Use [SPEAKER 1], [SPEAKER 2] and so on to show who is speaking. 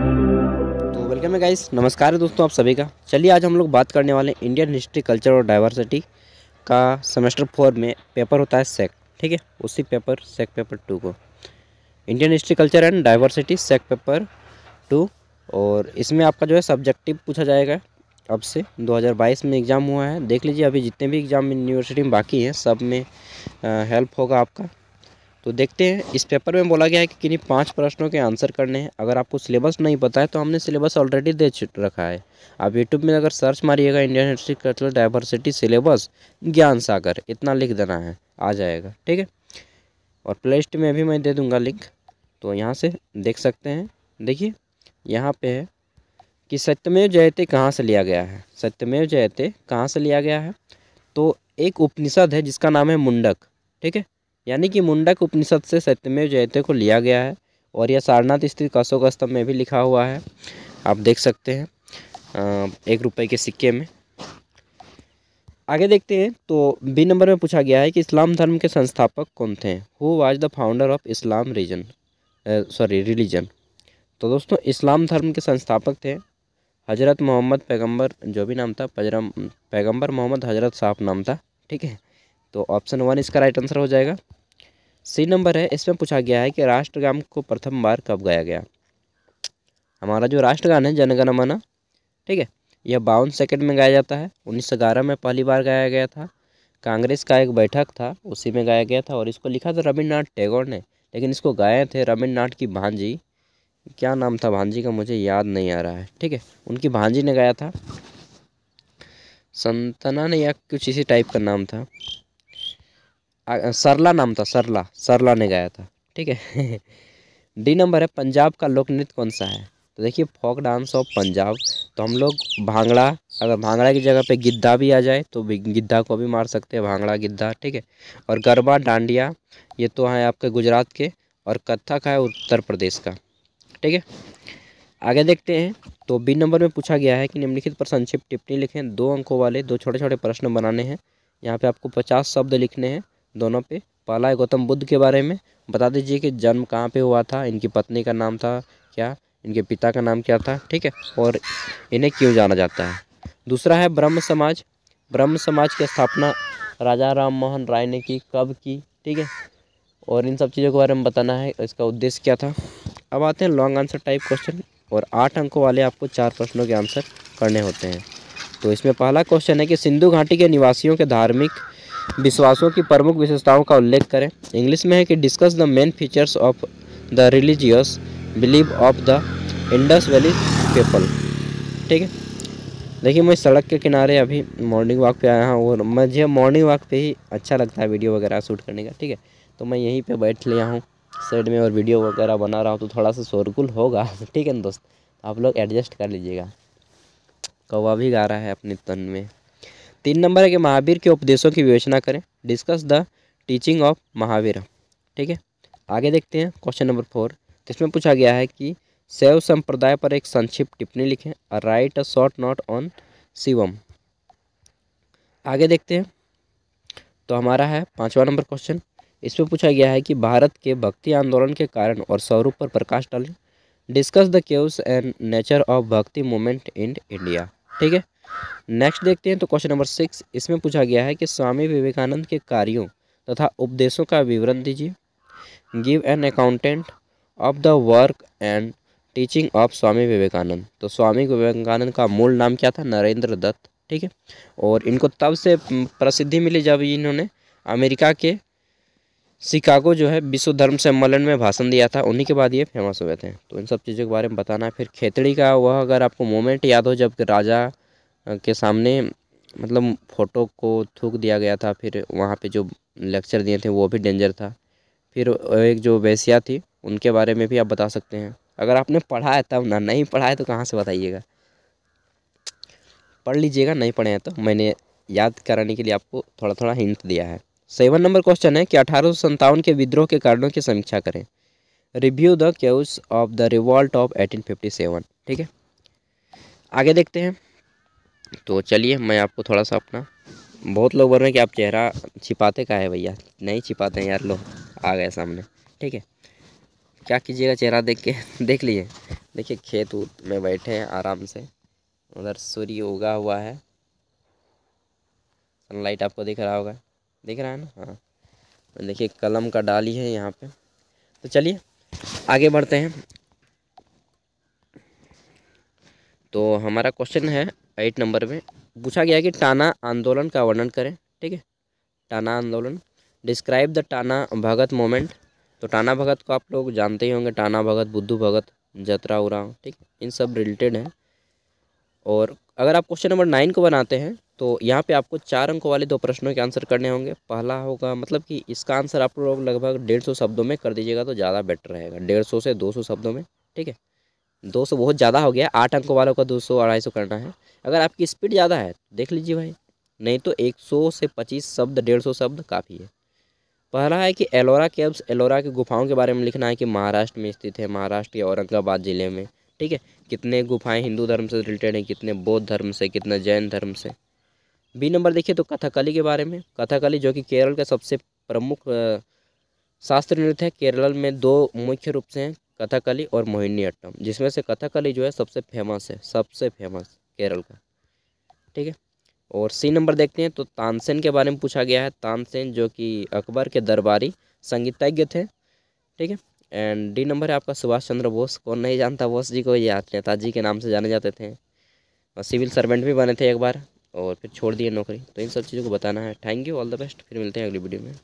[SPEAKER 1] तो वेलकम है गाइस नमस्कार है दोस्तों आप सभी का चलिए आज हम लोग बात करने वाले हैं इंडियन हिस्ट्री कल्चर और डाइवर्सिटी का सेमेस्टर फोर में पेपर होता है सेक ठीक है उसी पेपर सेक पेपर टू को Indian history culture and diversity SEC paper two और इसमें आपका जो है सब्जेक्टिव पूछा जाएगा अब से 2022 में एग्ज़ाम हुआ है देख लीजिए अभी जितने भी एग्ज़ाम यूनिवर्सिटी में बाकी हैं सब में हेल्प होगा आपका तो देखते हैं इस पेपर में बोला गया है कि किन्हीं पाँच प्रश्नों के आंसर करने हैं अगर आपको सिलेबस नहीं पता है तो हमने सिलेबस ऑलरेडी दे रखा है आप यूट्यूब में अगर सर्च मारिएगा Indian history cultural diversity syllabus Gyan Sagar इतना लिख देना है आ जाएगा ठीक है और प्ले लिस्ट में भी मैं दे दूँगा लिंक तो यहाँ से देख सकते हैं देखिए यहाँ पे है कि सत्यमेव जयते कहाँ से लिया गया है सत्यमेव जयते कहाँ से लिया गया है तो एक उपनिषद है जिसका नाम है मुंडक ठीक है यानी कि मुंडक उपनिषद से सत्यमेव जयते को लिया गया है और यह सारनाथ स्थित अशोक स्तंभ में भी लिखा हुआ है आप देख सकते हैं एक रुपये के सिक्के में आगे देखते हैं तो बी नंबर में पूछा गया है कि इस्लाम धर्म के संस्थापक कौन थे who was the founder of Islam region sorry religion तो दोस्तों इस्लाम धर्म के संस्थापक थे हज़रत मोहम्मद पैगंबर जो भी नाम था पैगंबर मोहम्मद हज़रत साहब नाम था ठीक है तो ऑप्शन वन इसका राइट आंसर हो जाएगा सी नंबर है इसमें पूछा गया है कि राष्ट्रगान को प्रथम बार कब गाया गया हमारा जो राष्ट्रगान है जनगण मन ठीक है यह बावन सेकंड में गाया जाता है उन्नीस में पहली बार गाया गया था कांग्रेस का एक बैठक था उसी में गाया गया था और इसको लिखा था रविन्द्रनाथ टैगोर ने लेकिन इसको गाए थे रविन्द्रनाथ की भांजी क्या नाम था भांजी का मुझे याद नहीं आ रहा है ठीक है उनकी भांजी ने गाया था संतना ने या कुछ इसी टाइप का नाम था सरला नाम था सरला सरला ने गाया था ठीक है डी नंबर है पंजाब का लोक नृत्य कौन सा है तो देखिए फोक डांस ऑफ पंजाब तो हम लोग भांगड़ा अगर भांगड़ा की जगह पे गिद्धा भी आ जाए तो गिद्धा को भी मार सकते हैं भांगड़ा गिद्धा ठीक है और गरबा डांडिया ये तो हैं आपके गुजरात के और कथक है उत्तर प्रदेश का ठीक है आगे देखते हैं तो बी नंबर में पूछा गया है कि निम्नलिखित पर संक्षिप्त टिप्पणी लिखें दो अंकों वाले दो छोटे छोटे प्रश्न बनाने हैं यहाँ पे आपको पचास शब्द लिखने हैं दोनों पे पहला है गौतम बुद्ध के बारे में बता दीजिए कि जन्म कहाँ पे हुआ था इनकी पत्नी का नाम था क्या इनके पिता का नाम क्या था ठीक है और इन्हें क्यों जाना जाता है दूसरा है ब्रह्म समाज ब्रह्म समाज की स्थापना राजा राम मोहन राय ने की कब की ठीक है और इन सब चीज़ों के बारे में बताना है इसका उद्देश्य क्या था अब आते हैं लॉन्ग आंसर टाइप क्वेश्चन और आठ अंकों वाले आपको चार प्रश्नों के आंसर करने होते हैं तो इसमें पहला क्वेश्चन है कि सिंधु घाटी के निवासियों के धार्मिक विश्वासों की प्रमुख विशेषताओं का उल्लेख करें इंग्लिश में है कि discuss the main features of the religious believe of the Indus valley people ठीक है देखिए मैं सड़क के किनारे अभी मॉर्निंग वॉक पे आया हूँ और मुझे मॉर्निंग वॉक पे ही अच्छा लगता है वीडियो वगैरह शूट करने का ठीक है तो मैं यहीं पे बैठ लिया हूँ साइड में और वीडियो वगैरह बना रहा हूँ तो थोड़ा सा शोरगुल होगा ठीक है ना दोस्त आप लोग एडजस्ट कर लीजिएगा कौवा भी गा रहा है अपने तन में तीन नंबर है कि महावीर के उपदेशों की विवेचना करें discuss the teaching of Mahavir ठीक है आगे देखते हैं क्वेश्चन नंबर फोर इसमें पूछा गया है कि शैव संप्रदाय पर एक संक्षिप्त टिप्पणी लिखें write a short note on Shivam आगे देखते हैं तो हमारा है पाँचवा नंबर क्वेश्चन इसमें पूछा गया है कि भारत के भक्ति आंदोलन के कारण और स्वरूप पर प्रकाश डालें discuss the caves and nature of bhakti movement in India ठीक है नेक्स्ट देखते हैं तो क्वेश्चन नंबर सिक्स इसमें पूछा गया है कि स्वामी विवेकानंद के कार्यों तथा उपदेशों का विवरण दीजिए give an accountant of the work and teaching of Swami Vivekananda तो स्वामी विवेकानंद का मूल नाम क्या था नरेंद्र दत्त ठीक है और इनको तब से प्रसिद्धि मिली जब इन्होंने अमेरिका के शिकागो जो है विश्व धर्म सम्मेलन में भाषण दिया था उन्हीं के बाद ये फेमस हुए थे तो इन सब चीज़ों के बारे में बताना है फिर खेतड़ी का वह अगर आपको मोमेंट याद हो जब राजा के सामने मतलब फ़ोटो को थूक दिया गया था फिर वहाँ पे जो लेक्चर दिए थे वो भी डेंजर था फिर एक जो वैसिया थी उनके बारे में भी आप बता सकते हैं अगर आपने पढ़ा है तब ना नहीं पढ़ा है तो कहाँ से बताइएगा पढ़ लीजिएगा नहीं पढ़े हैं तो मैंने याद कराने के लिए आपको थोड़ा थोड़ा हिंट दिया है सेवन नंबर क्वेश्चन है कि अठारह के विद्रोह के कारणों की समीक्षा करें review the causes of the revolt of seven ठीक है आगे देखते हैं तो चलिए मैं आपको थोड़ा सा अपना बहुत लोग बोल रहे हैं कि आप चेहरा छिपाते का है भैया नहीं छिपाते हैं यार लो आ गए सामने ठीक है क्या कीजिएगा चेहरा देख के देख लीजिए देखिए खेत उत में बैठे हैं आराम से उधर सूर्य उगा हुआ है सनलाइट आपको दिख रहा होगा दिख रहा है ना हाँ देखिए कलम का डाली है यहाँ पे तो चलिए आगे बढ़ते हैं तो हमारा क्वेश्चन है एट नंबर में पूछा गया कि टाना आंदोलन का वर्णन करें ठीक है टाना आंदोलन describe the Tana Bhagat movement तो टाना भगत को आप लोग जानते ही होंगे टाना भगत बुद्धू भगत जतरा उरा ठीक इन सब रिलेटेड हैं और अगर आप क्वेश्चन नंबर नाइन को बनाते हैं तो यहाँ पे आपको चार अंकों वाले दो प्रश्नों के आंसर करने होंगे पहला होगा मतलब कि इसका आंसर आप लोग लगभग डेढ़ सौ शब्दों में कर दीजिएगा तो ज़्यादा बेटर रहेगा डेढ़ सौ से दो सौ शब्दों में ठीक है दो सौ बहुत ज़्यादा हो गया आठ अंकों वालों का दो सौ अढ़ाई सौ करना है अगर आपकी स्पीड ज़्यादा है तो देख लीजिए भाई नहीं तो एक सौ से पच्चीस शब्द डेढ़ सौ शब्द काफ़ी है पहला है कि एलोरा कैब्स एलोरा की गुफाओं के बारे में लिखना है कि महाराष्ट्र में स्थित है महाराष्ट्र के औरंगाबाद ज़िले में ठीक है कितने गुफाएं हिंदू धर्म से रिलेटेड हैं कितने बौद्ध धर्म से कितने जैन धर्म से बी नंबर देखिए तो कथकली के बारे में कथकली जो कि केरल का सबसे प्रमुख शास्त्रीय नृत्य है केरल में दो मुख्य रूप से हैं कथकली और अट्टम जिसमें से कथकली जो है सबसे फेमस है सबसे फेमस केरल का ठीक है और सी नंबर देखते हैं तो तानसेन के बारे में पूछा गया है तानसेन जो कि अकबर के दरबारी संगीतज्ञ थे ठीक है एंड डी नंबर है आपका सुभाष चंद्र बोस कौन नहीं जानता बोस जी को ये नेताजी के नाम से जाने जाते थे और सिविल सर्वेंट भी बने थे एक बार और फिर छोड़ दिए नौकरी तो इन सब चीज़ों को बताना है thank you all the best फिर मिलते हैं अगली वीडियो में